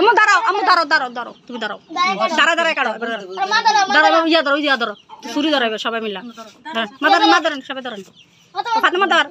আমু দাঁড়াও আমু দাঁড়াও দাঁড়াও দাঁড়াও তুমি দাঁড়াও দাঁড়া দাঁড়ায় কাড়ো দাঁড়াও ইয়া ধরো ইয়া ধরো ছুরি ধরাবে সবাই মিলা মা ধরেন মা ধরেন সবাই ধরেন ফাতেমা ধর